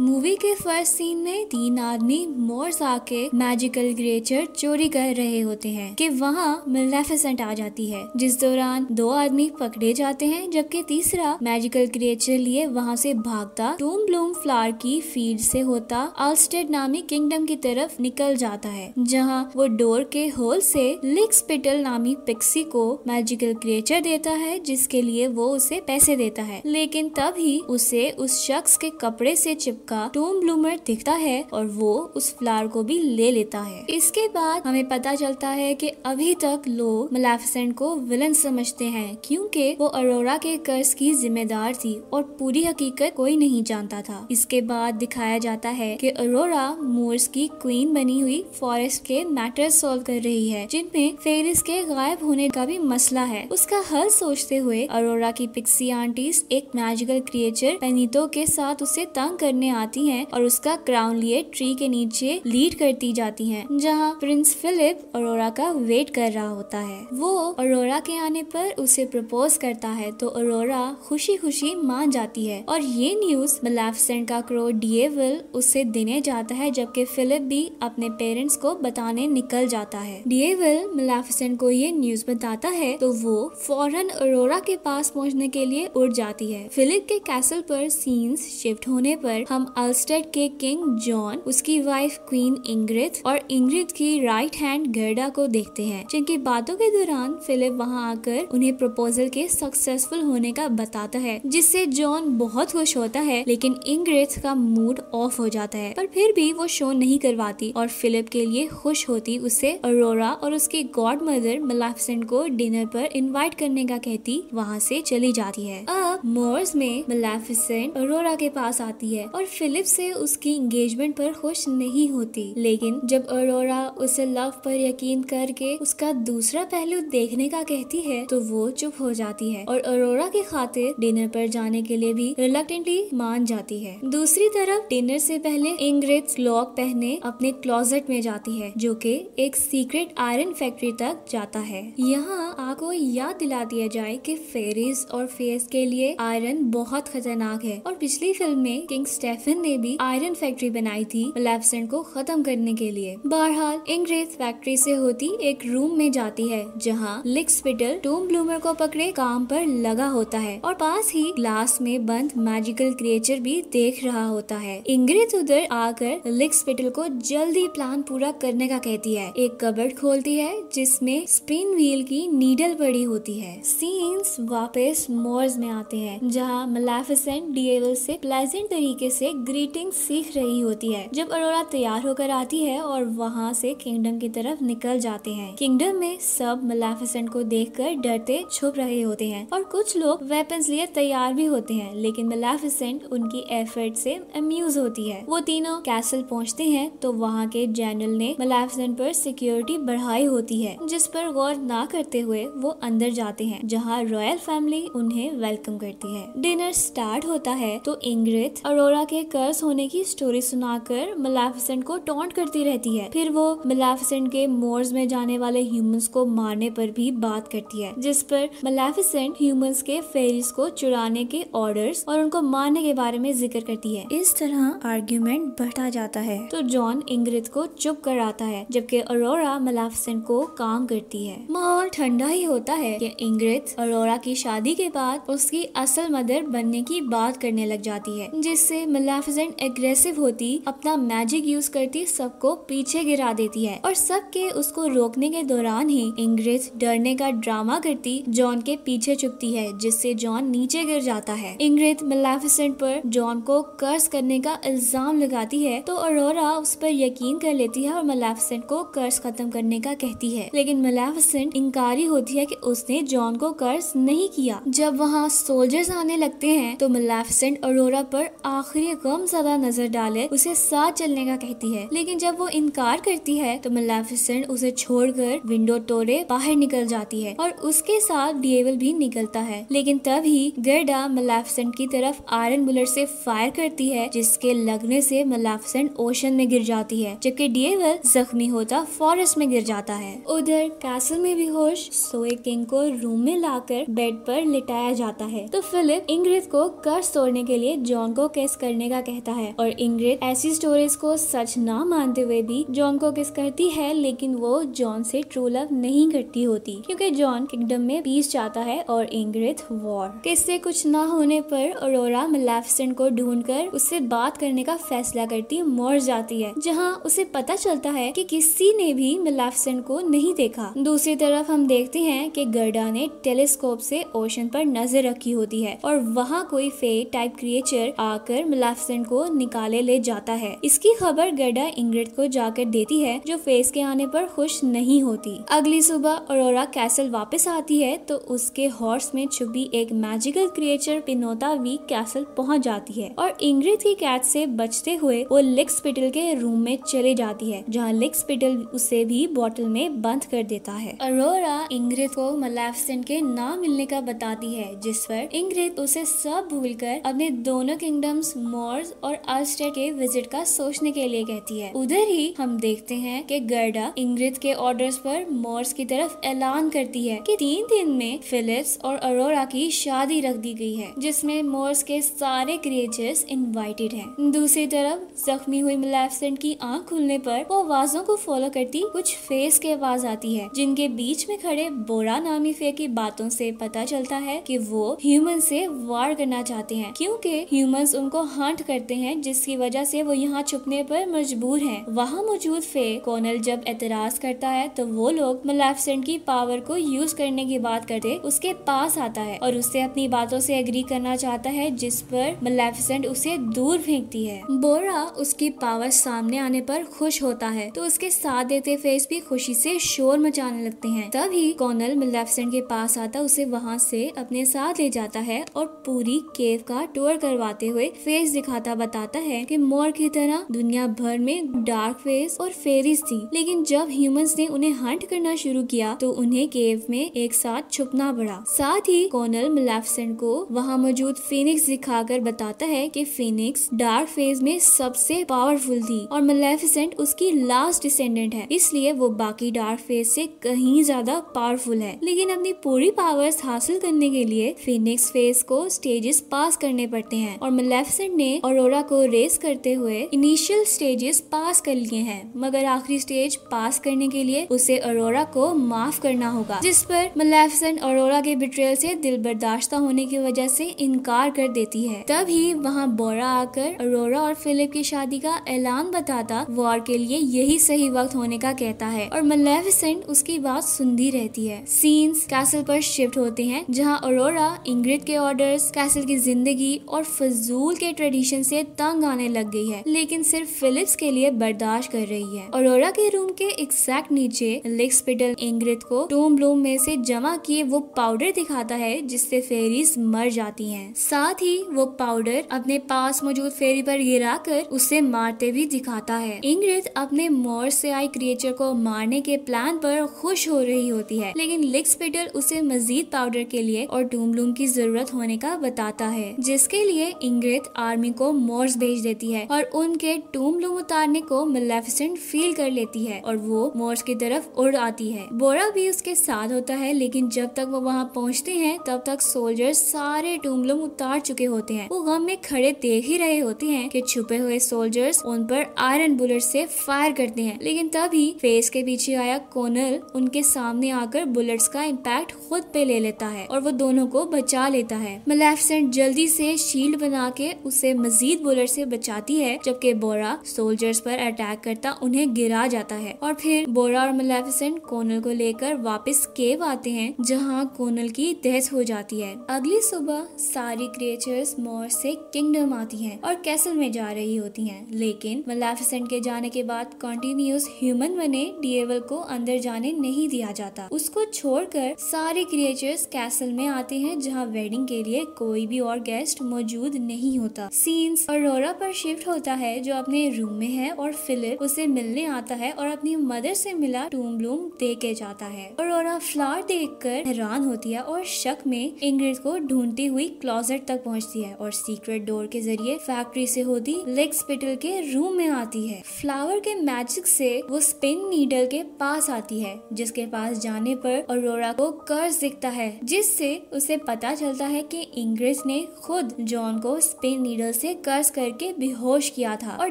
Movie के first scene में तीन आदमी मोर्स आके मैजिकल ग्रेचर चोरी कर रहे होते हैं कि वहाँ मिलेफिसेंट आ जाती है जिस दौरान दो आदमी पकड़े जाते हैं जबकि तीसरा मैजिकल ग्रेचर लिए वहाँ से भागता टूम ब्लूम फ्लावर की फील्ड से होता आलस्टेड नामी किंगडम की तरफ निकल जाता है जहाँ वो डोर के होल से लिक्स पिटल नामी पिक्सी को मैजिकल क्रिएचर देता है जिसके लिए वो उसे पैसे देता है लेकिन तब ही उसे उस शख्स के कपड़े से चिप का टोम ब्लूमर दिखता है और वो उस फ्लावर को भी ले लेता है इसके बाद हमें पता चलता है कि अभी तक लोग मलाफिसेंट को विलन समझते हैं क्योंकि वो अरोरा के कर्ज की जिम्मेदार थी और पूरी हकीकत कोई नहीं जानता था इसके बाद दिखाया जाता है कि अरोरा मोर्स की क्वीन बनी हुई फॉरेस्ट के मैटर सॉल्व कर रही है जिनमें फेरिस के गायब होने का भी मसला है उसका हल सोचते हुए अरोरा की पिक्सी आंटीज एक मैजिकल क्रिएचर पेनितो के साथ उसे तंग करने आती हैं और उसका क्राउन लिए ट्री के नीचे लीड करती जाती हैं जहां प्रिंस फिलिप अरोरा का वेट कर रहा होता है वो अरोरा के आने पर उसे प्रपोज करता है तो अरोरा खुशी खुशी मान जाती है और ये न्यूज मलेफसेंट का क्रो डिएवल उसे देने जाता है जबकि फिलिप भी अपने पेरेंट्स को बताने निकल जाता है डिएवल मलेफसेंट को ये न्यूज बताता है तो वो फौरन अरोरा के पास पहुंचने के लिए उड़ जाती है फिलिप के कैसल पर सीन्स शिफ्ट होने पर हम अल्स्टर के किंग जॉन उसकी वाइफ क्वीन इंग्रिथ और इंग्रिथ की राइट हैंड गर्डा को देखते हैं जिनकी बातों के दौरान फिलिप वहां आकर उन्हें प्रपोजल के सक्सेसफुल होने का बताता है जिससे जॉन बहुत खुश होता है लेकिन इंग्रिथ का मूड ऑफ हो जाता है पर फिर भी वो शो नहीं करवाती और फिलिप के लिए खुश होती उसे अरोरा और उसकी गॉड मदर मलाफसेंट को डिनर पर इनवाइट करने का कहती वहाँ से चली जाती है अब मोर्स में मलाफिसेंट अरोरा के पास आती है और फिलिप से उसकी इंगेजमेंट पर खुश नहीं होती लेकिन जब अरोरा उसे लव पर यकीन करके उसका दूसरा पहलू देखने का कहती है तो वो चुप हो जाती है और अरोरा की खातिर डिनर पर जाने के लिए भी रिलकटेंटली मान जाती है दूसरी तरफ डिनर से पहले इंग्रेज लॉक पहने अपने क्लोजेट में जाती है जो कि एक सीक्रेट आयरन फैक्ट्री तक जाता है यहाँ आपको याद दिला दिया जाए कि फेरिस और फेस के लिए आयरन बहुत खतरनाक है और पिछली फिल्म में किंग स्टेफन मलेफिन ने भी आयरन फैक्ट्री बनाई थी मलेफिसेंट को खत्म करने के लिए बहरहाल इंग्रेस फैक्ट्री से होती एक रूम में जाती है जहाँ लिक्स पिटल टूम ब्लूमर को पकड़े काम पर लगा होता है और पास ही ग्लास में बंद मैजिकल क्रिएचर भी देख रहा होता है इंग्रेस उधर आकर लिक्स पिटल को जल्दी प्लान पूरा करने का कहती है एक कबर्ड खोलती है जिसमे स्पिन व्हील की नीडल पड़ी होती है सीन्स वापस मोर्स में आते हैं जहाँ मलेफिसेंट डीएवल से प्लेजेंट तरीके से लिए ग्रीटिंग सीख रही होती है जब अरोरा तैयार होकर आती है और वहाँ से किंगडम की तरफ निकल जाते हैं किंगडम में सब मलाफिसेंट को देख डरते छुप रहे होते हैं और कुछ लोग वेपन्स लिए तैयार भी होते हैं लेकिन मलाफिसेंट उनकी एफर्ट से अम्यूज होती है वो तीनों कैसल पहुँचते हैं तो वहाँ के जनरल ने मलाफिसेंट पर सिक्योरिटी बढ़ाई होती है जिस पर गौर ना करते हुए वो अंदर जाते हैं जहाँ रॉयल फैमिली उन्हें वेलकम करती है डिनर स्टार्ट होता है तो इंग्रित अरोरा के के कर्स होने की स्टोरी सुनाकर मलेफिसेंट को टॉन्ट करती रहती है फिर वो मलेफिसेंट के मोर्स में जाने वाले ह्यूमंस को मारने पर भी बात करती है जिस पर मलेफिसेंट ह्यूमंस के फेरीज को चुराने के ऑर्डर्स और उनको मारने के बारे में जिक्र करती है इस तरह आर्ग्यूमेंट बढ़ता जाता है तो जॉन इंग्रिद को चुप कर आता है जबकि अरोरा मलेफिसेंट को काम करती है माहौल ठंडा ही होता है कि इंग्रिद अरोरा की शादी के बाद उसकी असल मदर बनने की बात करने लग जाती है जिससे मिला मेलाफिजेंट एग्रेसिव होती अपना मैजिक यूज करती सबको पीछे गिरा देती है और सबके उसको रोकने के दौरान ही इंग्रिज डरने का ड्रामा करती जॉन के पीछे चुपती है जिससे जॉन नीचे गिर जाता है इंग्रेज मेलाफिसेंट पर जॉन को कर्ज करने का इल्जाम लगाती है तो अरोरा उस पर यकीन कर लेती है और मेलाफिसेंट को कर्ज खत्म करने का कहती है लेकिन मेलाफिसेंट इंकारी होती है कि उसने जॉन को कर्ज नहीं किया जब वहाँ सोल्जर्स आने लगते हैं तो मेलाफिसेंट अरोरा पर आखिरी कम ज्यादा नजर डाले उसे साथ चलने का कहती है लेकिन जब वो इनकार करती है तो मलेफिसेंट उसे छोड़कर विंडो तोड़े बाहर निकल जाती है और उसके साथ डीएवल भी निकलता है लेकिन तभी गर्डा मलेफिसेंट की तरफ आयरन बुलेट से फायर करती है जिसके लगने से मलेफिसेंट ओशन में गिर जाती है जबकि डीएवल जख्मी होता फॉरेस्ट में गिर जाता है उधर कैसल में भी होश सोए किंग को रूम में लाकर बेड पर लिटाया जाता है तो फिलिप इंग्रेज को कर्ज तोड़ने के लिए जॉन को केस करने करने का कहता है और इंग्रिड ऐसी स्टोरीज को सच ना मानते हुए भी जॉन को किस करती है लेकिन वो जॉन से ट्रू लव नहीं करती होती क्योंकि जॉन किंगडम में पीस चाहता है और इंग्रिड वॉर किससे कुछ ना होने पर अरोरा मलेफिसेंट को कर उससे बात करने का फैसला करती मर जाती है जहाँ उसे पता चलता है कि किसी ने भी मलेफिसेंट को नहीं देखा दूसरी तरफ हम देखते हैं कि गर्डा ने टेलीस्कोप से ओशन पर नजर रखी होती है और वहाँ कोई फे टाइप क्रिएचर आकर मलेफ एब्सेंट को निकाले ले जाता है इसकी खबर गेडा इंग्रेड को जाकर देती है जो फेस के आने पर खुश नहीं होती अगली सुबह अरोरा कैसल वापस आती है तो उसके हॉर्स में छुपी एक मैजिकल क्रिएचर पिनोता वी कैसल पहुंच जाती है और इंग्रिड की कैच से बचते हुए वो लिक्स पिटल के रूम में चले जाती है जहाँ लिक्स पिटल उसे भी बॉटल में बंद कर देता है अरोरा इंग्रिड को मलेफसेंट के ना मिलने का बताती है जिस पर इंग्रिड उसे सब भूलकर अपने दोनों किंगडम्स मोर मॉर्स और आस्टर के विजिट का सोचने के लिए कहती है उधर ही हम देखते हैं कि गर्डा इंग्रिद के ऑर्डर्स पर मॉर्स की तरफ ऐलान करती है कि तीन दिन में फिलिप्स और अरोरा की शादी रख दी गई है जिसमे मॉर्स के सारे क्रिएचर्स इन्वाइटेड है दूसरी तरफ जख्मी हुई मिलेफसेंट की आँख खुलने पर वो आवाजों को फॉलो करती कुछ फेस के आवाज आती है जिनके बीच में खड़े बोरा नामी फे की बातों से पता चलता है कि वो ह्यूमन से वार करना चाहते हैं क्योंकि ह्यूमंस उनको हार्ट स्टार्ट करते हैं जिसकी वजह से वो यहाँ छुपने पर मजबूर हैं। वहाँ मौजूद फे कॉनल जब एतराज करता है तो वो लोग मलेफसेंट की पावर को यूज करने की बात करते उसके पास आता है और उससे अपनी बातों से एग्री करना चाहता है जिस पर मलेफिसेंट उसे दूर फेंकती है बोरा उसकी पावर सामने आने पर खुश होता है तो उसके साथ देते फेस भी खुशी से शोर मचाने लगते हैं तभी कॉनल मलेफिसेंट के पास आता उसे वहाँ से अपने साथ ले जाता है और पूरी केव का टूर करवाते हुए फेस दिखाता बताता है कि मोर की तरह दुनिया भर में डार्क फेस और फेरीज थी लेकिन जब ह्यूमंस ने उन्हें हंट करना शुरू किया तो उन्हें केव में एक साथ छुपना पड़ा साथ ही कॉनल मिलेफसेंट को वहाँ मौजूद फिनिक्स दिखाकर बताता है की फिनिक्स डार्क फेज में सबसे पावरफुल थी और मिलेफिसेंट उसकी लास्ट डिसेंडेंट है इसलिए वो बाकी डार्क फेज से कहीं ज्यादा पावरफुल है लेकिन अपनी पूरी पावर्स हासिल करने के लिए फिनिक्स फेज को स्टेजेस पास करने पड़ते हैं और मिलेफिसेंट ने ने अरोरा को रेस करते हुए इनिशियल स्टेजेस पास कर लिए हैं मगर आखिरी स्टेज पास करने के लिए उसे अरोरा को माफ करना होगा जिस पर मलेफिसन अरोरा के बिट्रेल से दिल बर्दाश्ता होने की वजह से इनकार कर देती है तभी वहाँ बोरा आकर अरोरा और फिलिप की शादी का ऐलान बताता वॉर के लिए यही सही वक्त होने का कहता है और मलेफिसेंट उसकी बात सुनती रहती है सीन्स कैसल पर शिफ्ट होते हैं जहाँ अरोरा इंग्रिड के ऑर्डर्स कैसल की जिंदगी और फजूल के ट्रेडिशन कंडीशन से तंग आने लग गई है लेकिन सिर्फ फिलिप्स के लिए बर्दाश्त कर रही है और के रूम के एग्जैक्ट नीचे लिक्सपिटल इंग्रिद को टूम ब्लूम में से जमा किए वो पाउडर दिखाता है जिससे फेरीज मर जाती हैं। साथ ही वो पाउडर अपने पास मौजूद फेरी पर गिराकर उसे मारते भी दिखाता है इंग्रिद अपने मोर से आई क्रिएचर को मारने के प्लान पर खुश हो रही होती है लेकिन लिक्सपिटल उसे मजीद पाउडर के लिए और टूम ब्लूम की जरूरत होने का बताता है जिसके लिए इंग्रिद आर्मी स्वामी को मोर्स भेज देती है और उनके टूम लूम उतारने को मिलेफिसेंट फील कर लेती है और वो मोर्स की तरफ उड़ आती है बोरा भी उसके साथ होता है लेकिन जब तक वो वहाँ पहुँचते हैं तब तक सोल्जर सारे टूमलुम उतार चुके होते हैं वो गम में खड़े देख ही रहे होते हैं कि छुपे हुए सोल्जर्स उन पर आयरन बुलेट से फायर करते हैं लेकिन तभी फेस के पीछे आया कोनल उनके सामने आकर बुलेट्स का इम्पैक्ट खुद पे ले लेता है और वो दोनों को बचा लेता है मलेफसेंट जल्दी से शील्ड बना के उसे मजीद बुलेट से बचाती है जबकि बोरा सोल्जर्स पर अटैक करता उन्हें गिरा जाता है और फिर बोरा और मलेफिसेंट कोनल को लेकर वापस केव आते हैं जहाँ कोनल की तहस हो जाती है अगली सुबह सारी क्रिएचर्स मोर से किंगडम आती हैं और कैसल में जा रही होती हैं लेकिन मलेफिसेंट के जाने के बाद कॉन्टिन्यूस ह्यूमन बने डीएवल को अंदर जाने नहीं दिया जाता उसको छोड़कर सारे क्रिएचर्स कैसल में आते हैं जहाँ वेडिंग के लिए कोई भी और गेस्ट मौजूद नहीं होता सीन्स अरोरा पर शिफ्ट होता है जो अपने रूम में है और फिलिप उसे मिलने आता है और अपनी मदर से मिला टूम ब्लूम दे के जाता है अरोरा फ्लावर कर हैरान होती है और शक में इंग्रिड को ढूंढती हुई क्लॉजेट तक पहुंचती है और सीक्रेट डोर के जरिए फैक्ट्री से होती लेग स्पिटल के रूम में आती है फ्लावर के मैजिक से वो स्पिन नीडल के पास आती है जिसके पास जाने पर अरोरा को कर्ज दिखता है जिससे उसे पता चलता है कि इंग्रेज ने खुद जॉन को स्पिन नीडल उसे कर्ज करके बेहोश किया था और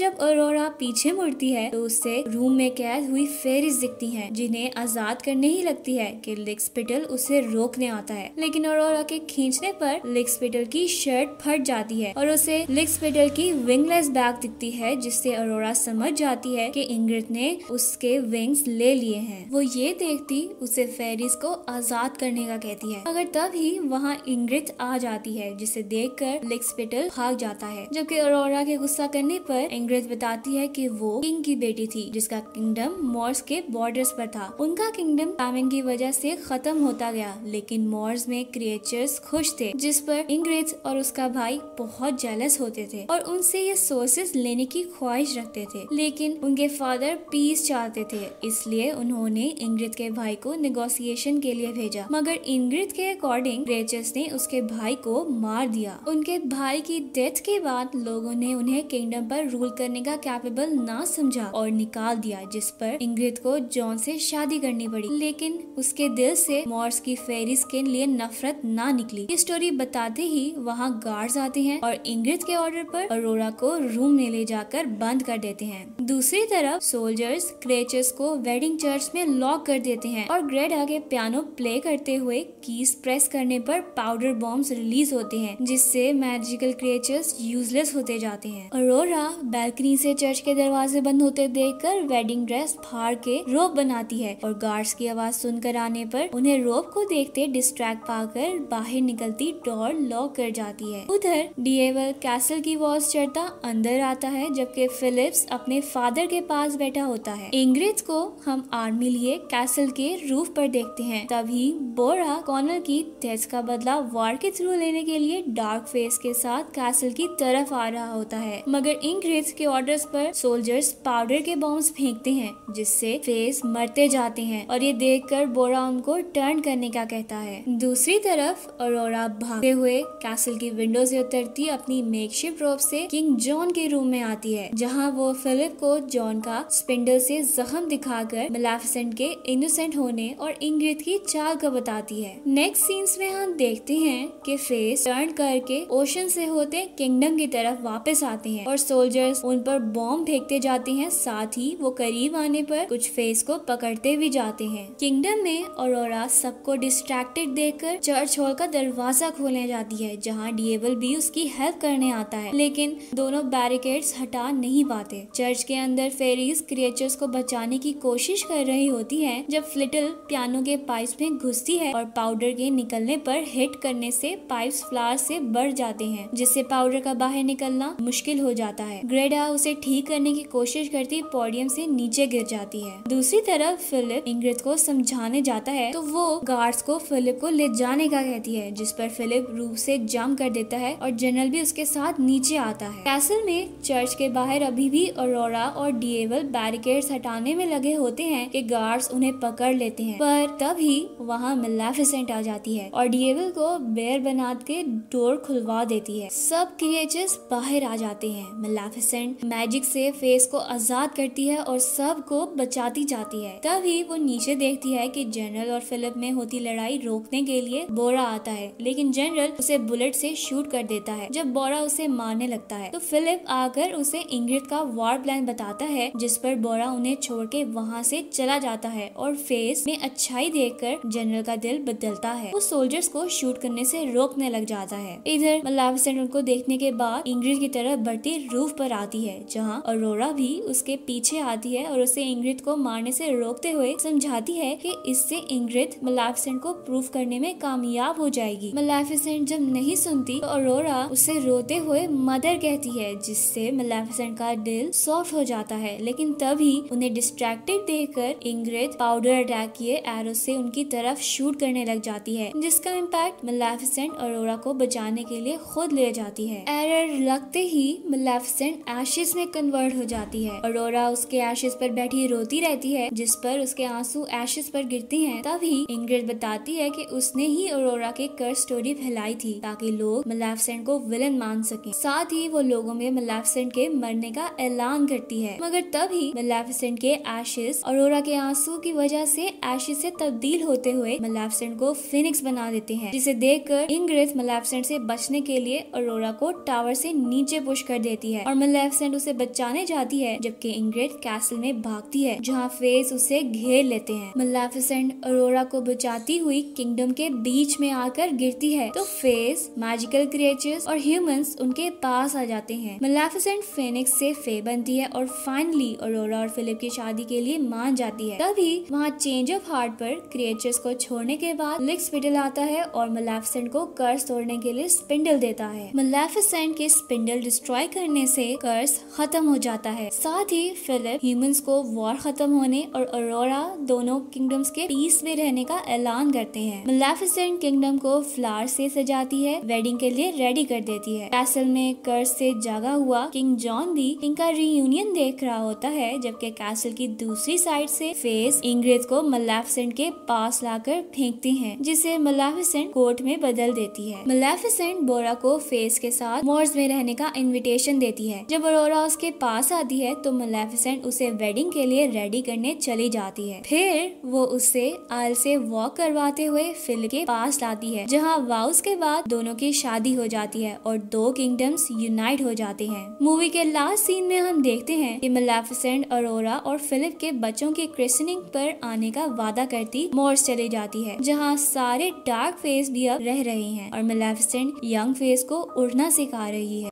जब अरोरा पीछे मुड़ती है तो उसे रूम में कैद हुई फेरिस दिखती है जिन्हें आजाद करने ही लगती है की लिक्सपिटल पिटल उसे रोकने आता है लेकिन अरोरा के खींचने पर लिक्सपिटल की शर्ट फट जाती है और उसे लिक्सपिटल की विंगलेस बैग दिखती है जिससे अरोरा समझ जाती है की इंग्रिड ने उसके विंग्स ले लिए हैं वो ये देखती उसे फेरिस को आजाद करने का कहती है मगर तब ही वहाँ इंग्रिड आ जाती है जिसे देख कर पिटल भाग जाता है है जबकि अरोरा के गुस्सा करने पर इंग्रेज बताती है कि वो किंग की बेटी थी जिसका किंगडम मॉर्स के बॉर्डर्स पर था उनका किंगडम कामिन की वजह से खत्म होता गया लेकिन मॉर्स में क्रिएचर्स खुश थे जिस पर इंग्रेज और उसका भाई बहुत जेलस होते थे और उनसे ये सोर्सेस लेने की ख्वाहिश रखते थे लेकिन उनके फादर पीस चाहते थे इसलिए उन्होंने इंग्रित के भाई को निगोसिएशन के लिए भेजा मगर इंग्रित के अकॉर्डिंग क्रिएचर्स ने उसके भाई को मार दिया उनके भाई की डेथ के इसके बाद लोगों ने उन्हें किंगडम पर रूल करने का कैपेबल ना समझा और निकाल दिया जिस पर इंग्रिद को जॉन से शादी करनी पड़ी लेकिन उसके दिल से मॉर्स की फेरिस के लिए नफरत ना निकली ये स्टोरी बताते ही वहाँ गार्ड्स आते हैं और इंग्रिद के ऑर्डर पर अरोरा को रूम में ले जाकर बंद कर देते हैं दूसरी तरफ सोल्जर्स क्रेचर्स को वेडिंग चर्च में लॉक कर देते हैं और ग्रेड आगे पियानो प्ले करते हुए कीस प्रेस करने पर पाउडर बॉम्ब रिलीज होते हैं जिससे मैजिकल क्रिएचर्स यूजलेस होते जाते हैं अरोरा बैल्कनी से चर्च के दरवाजे बंद होते देखकर वेडिंग ड्रेस फाड़ के रोप बनाती है और गार्ड्स की आवाज सुनकर आने पर उन्हें रोप को देखते डिस्ट्रैक्ट पाकर बाहर निकलती डोर लॉक कर जाती है उधर डीएवल कैसल की वॉच चढ़ता अंदर आता है जबकि फिलिप्स अपने फादर के पास बैठा होता है इंग्रिज को हम आर्मी लिए कैसल के रूफ पर देखते हैं तभी बोरा कॉर्नर की डेथ का बदला वार के थ्रू लेने के लिए डार्क फेस के साथ कैसल की तरफ आ रहा होता है मगर इंग्रेज के ऑर्डर्स पर सोल्जर्स पाउडर के बॉम्ब फेंकते हैं जिससे फेस मरते जाते हैं और ये देख बोरा उनको टर्न करने का कहता है दूसरी तरफ अरोरा भागते हुए कैसल की विंडो से उतरती अपनी मेकशिप रोप से किंग जॉन के रूम में आती है जहां वो फिलिप को जॉन का स्पिंडल से जख्म दिखाकर मलाफिसेंट के इनोसेंट होने और इंग्रिद की चाल का बताती है नेक्स्ट सीन्स में हम देखते हैं कि फेस टर्न करके ओशन से होते किंग किंगडम की तरफ वापस आते हैं और सोल्जर्स उन पर बॉम्ब फेंकते जाते हैं साथ ही वो करीब आने पर कुछ फेस को पकड़ते भी जाते हैं किंगडम में और सबको डिस्ट्रैक्टेड देखकर चर्च हॉल का दरवाजा खोलने जाती है जहाँ डीएबल भी उसकी हेल्प करने आता है लेकिन दोनों बैरिकेड्स हटा नहीं पाते चर्च के अंदर फेरीज क्रिएचर्स को बचाने की कोशिश कर रही होती है जब फ्लिटल पियानो के पाइप में घुसती है और पाउडर के निकलने पर हिट करने से पाइप फ्लावर से बढ़ जाते हैं जिससे पाउडर का का बाहर निकलना मुश्किल हो जाता है ग्रेडा उसे ठीक करने की कोशिश करती पोडियम से नीचे गिर जाती है दूसरी तरफ फिलिप इंग्रित को समझाने जाता है तो वो गार्ड्स को फिलिप को ले जाने का कहती है जिस पर फिलिप रूप से जम कर देता है और जनरल भी उसके साथ नीचे आता है कैसल में चर्च के बाहर अभी भी अरोरा और डीएवल बैरिकेड हटाने में लगे होते हैं कि गार्ड्स उन्हें पकड़ लेते हैं पर तभी वहाँ मिलाफिसेंट आ जाती है और डीएवल को बेर बना के डोर खुलवा देती है सब के इमेजेस बाहर आ जाते हैं मलेफिसेंट मैजिक से फेस को आजाद करती है और सब को बचाती जाती है तभी वो नीचे देखती है कि जनरल और फिलिप में होती लड़ाई रोकने के लिए बोरा आता है लेकिन जनरल उसे बुलेट से शूट कर देता है जब बोरा उसे मारने लगता है तो फिलिप आकर उसे इंग्रिड का वॉर प्लान बताता है जिस पर बोरा उन्हें छोड़ के वहाँ से चला जाता है और फेस में अच्छाई कर जनरल का दिल बदलता है वो सोल्जर्स को शूट करने से रोकने लग जाता है इधर मलाफिसेंट उनको देखने के बाद इंग्रिड की तरफ बढ़ती रूफ पर आती है जहाँ अरोरा भी उसके पीछे आती है और उसे इंग्रिड को मारने से रोकते हुए समझाती है कि इससे इंग्रिड मलाफिसेंट को प्रूफ करने में कामयाब हो जाएगी मलाफिसेंट जब नहीं सुनती तो अरोरा उसे रोते हुए मदर कहती है जिससे मलाफिसेंट का दिल सॉफ्ट हो जाता है लेकिन तभी उन्हें डिस्ट्रैक्टेड देखकर इंग्रिड पाउडर अटैक किए एरो से उनकी तरफ शूट करने लग जाती है जिसका इम्पैक्ट मलाफिसेंट अरोरा को बचाने के लिए खुद ले जाती है फायर लगते ही मलेफिसेंट एशेस में कन्वर्ट हो जाती है अरोरा उसके एशेस पर बैठी रोती रहती है जिस पर उसके आंसू एशेस पर गिरते हैं तभी इंग्रिड बताती है कि उसने ही अरोरा के कर स्टोरी फैलाई थी ताकि लोग मलेफिसेंट को विलन मान सके साथ ही वो लोगों में मलेफिसेंट के मरने का ऐलान करती है मगर तभी मलेफिसेंट के एशेस अरोरा के आंसू की वजह से एशेस से तब्दील होते हुए मलेफिसेंट को फिनिक्स बना देते हैं जिसे देखकर इंग्रेस मलेफिसेंट से बचने के लिए अरोरा को टावर से नीचे पुश कर देती है और मलेफसेंट उसे बचाने जाती है जबकि इंग्रेड कैसल में भागती है जहाँ फेस उसे घेर लेते हैं मलेफिसेंट अरोरा को बचाती हुई किंगडम के बीच में आकर गिरती है तो फेस मैजिकल क्रिएचर्स और ह्यूमंस उनके पास आ जाते हैं मलेफिसेंट फेनिक्स से फे बनती है और फाइनली अरोरा और फिलिप की शादी के लिए मान जाती है तभी वहाँ चेंज ऑफ हार्ट पर क्रिएचर्स को छोड़ने के बाद लिक्स पिटल आता है और मलेफिसेंट को कर्ज तोड़ने के लिए स्पिंडल देता है मलेफिसेंट सैंड के स्पिंडल डिस्ट्रॉय करने से कर्स खत्म हो जाता है साथ ही फिलिप ह्यूमंस को वॉर खत्म होने और अरोरा दोनों किंगडम्स के पीस में रहने का ऐलान करते हैं मलेफिसेंट किंगडम को फ्लावर से सजाती है वेडिंग के लिए रेडी कर देती है कैसल में कर्स से जागा हुआ किंग जॉन भी इनका रियूनियन देख रहा होता है जबकि कैसल की दूसरी साइड से फेस इंग्रेज को मलेफिसेंट के पास लाकर फेंकती हैं जिसे मलेफिसेंट कोर्ट में बदल देती है मलेफिसेंट बोरा को फेस के साथ मोर्स में रहने का इनविटेशन देती है जब अरोरा उसके पास आती है तो मलेफिसेंट उसे वेडिंग के लिए रेडी करने चली जाती है फिर वो उसे आल से वॉक करवाते हुए फिल के पास लाती है जहाँ वाउस के बाद दोनों की शादी हो जाती है और दो किंगडम्स यूनाइट हो जाते हैं मूवी के लास्ट सीन में हम देखते हैं कि मलेफिसेंट अरोरा और फिलिप के बच्चों के क्रिसनिंग पर आने का वादा करती मोर्स चली जाती है जहाँ सारे डार्क फेस भी अब रह रहे हैं और मलेफिसेंट यंग फेस को उड़ना सीख आ रही है।